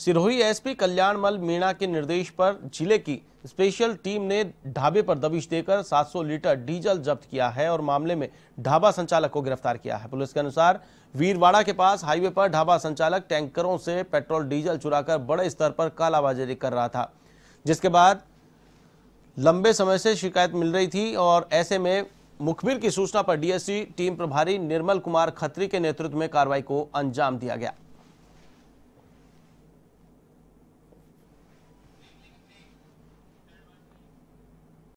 Sirohi SP कल्याण मल मीणा के निर्देश पर जिले की स्पेशल टीम ने ढाबे पर दबिश देकर 700 लीटर डीजल जब्त किया है और मामले में ढाबा संचालक को गिरफ्तार किया है पुलिस के अनुसार वीरवाड़ा के पास हाईवे पर ढाबा संचालक टैंकरों से पेट्रोल डीजल चुराकर बड़े स्तर पर कालाबाजारी कर रहा था जिसके बाद लंबे समय से शिकायत मिल रही थी और ऐसे में मुखबिर की सूचना पर डीएससी टीम प्रभारी निर्मल कुमार खत्री के नेतृत्व में कार्रवाई को अंजाम दिया गया